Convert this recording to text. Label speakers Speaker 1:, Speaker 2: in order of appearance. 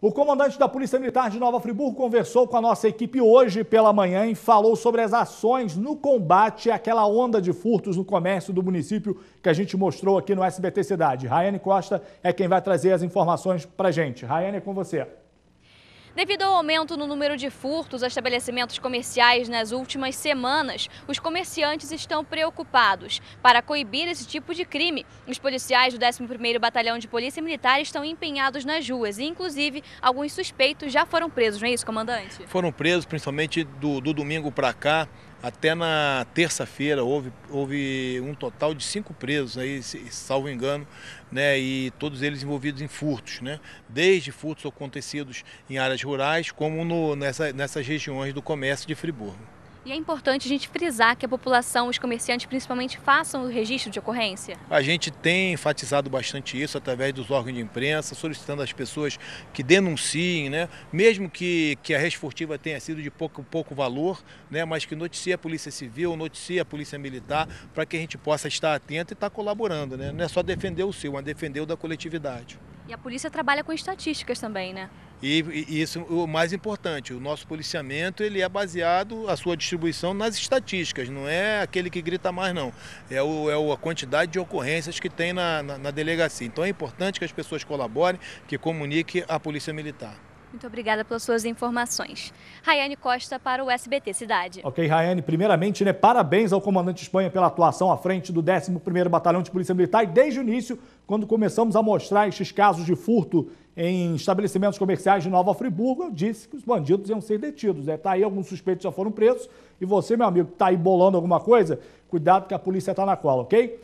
Speaker 1: O comandante da Polícia Militar de Nova Friburgo conversou com a nossa equipe hoje pela manhã e falou sobre as ações no combate àquela onda de furtos no comércio do município que a gente mostrou aqui no SBT Cidade. Raiane Costa é quem vai trazer as informações para gente. Raiane, é com você.
Speaker 2: Devido ao aumento no número de furtos a estabelecimentos comerciais nas últimas semanas, os comerciantes estão preocupados. Para coibir esse tipo de crime, os policiais do 11º Batalhão de Polícia Militar estão empenhados nas ruas e, inclusive, alguns suspeitos já foram presos, não é isso, comandante?
Speaker 3: Foram presos, principalmente do, do domingo para cá. Até na terça-feira houve, houve um total de cinco presos, aí, salvo engano, né, e todos eles envolvidos em furtos, né, desde furtos acontecidos em áreas rurais, como no, nessa, nessas regiões do comércio de Friburgo.
Speaker 2: E é importante a gente frisar que a população, os comerciantes principalmente, façam o registro de ocorrência?
Speaker 3: A gente tem enfatizado bastante isso através dos órgãos de imprensa, solicitando às pessoas que denunciem, né? mesmo que, que a rede furtiva tenha sido de pouco, pouco valor, né? mas que noticie a Polícia Civil, noticie a Polícia Militar, para que a gente possa estar atento e estar colaborando. Né? Não é só defender o seu, mas defender o da coletividade.
Speaker 2: E a polícia trabalha com estatísticas também, né?
Speaker 3: E, e, isso o mais importante, o nosso policiamento ele é baseado a sua distribuição nas estatísticas, não é aquele que grita mais não, é, o, é a quantidade de ocorrências que tem na, na, na delegacia. Então é importante que as pessoas colaborem, que comuniquem à polícia militar.
Speaker 2: Muito obrigada pelas suas informações. Raiane Costa para o SBT Cidade.
Speaker 3: Ok, Raiane,
Speaker 1: primeiramente, né, parabéns ao comandante Espanha pela atuação à frente do 11º Batalhão de Polícia Militar e desde o início, quando começamos a mostrar estes casos de furto em estabelecimentos comerciais de Nova Friburgo, eu disse que os bandidos iam ser detidos. Né? Tá aí, alguns suspeitos já foram presos e você, meu amigo, que está aí bolando alguma coisa, cuidado que a polícia está na cola, ok?